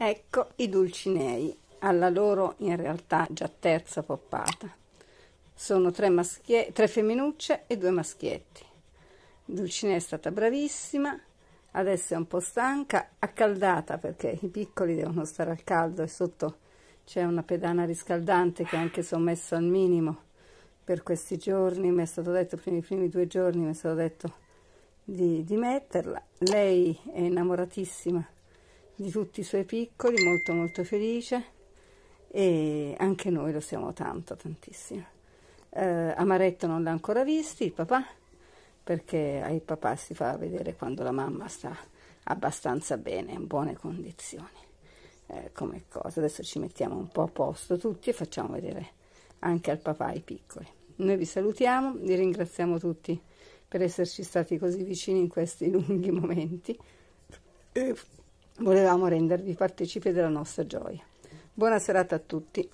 Ecco i Dulcinei, alla loro in realtà già terza poppata. Sono tre, maschie- tre femminucce e due maschietti. Dulcinea è stata bravissima, adesso è un po' stanca, accaldata perché i piccoli devono stare al caldo e sotto c'è una pedana riscaldante che anche se ho messo al minimo per questi giorni, mi è stato detto, primi, primi due giorni mi è stato detto di, di metterla. Lei è innamoratissima di tutti i suoi piccoli, molto molto felice e anche noi lo siamo tanto, tantissimo. Eh, Amaretto non l'ha ancora visto, il papà, perché ai papà si fa vedere quando la mamma sta abbastanza bene, in buone condizioni. Eh, come cosa, adesso ci mettiamo un po' a posto tutti e facciamo vedere anche al papà i piccoli. Noi vi salutiamo, vi ringraziamo tutti per esserci stati così vicini in questi lunghi momenti. E eh volevamo rendervi partecipi della nostra gioia. Buona serata a tutti.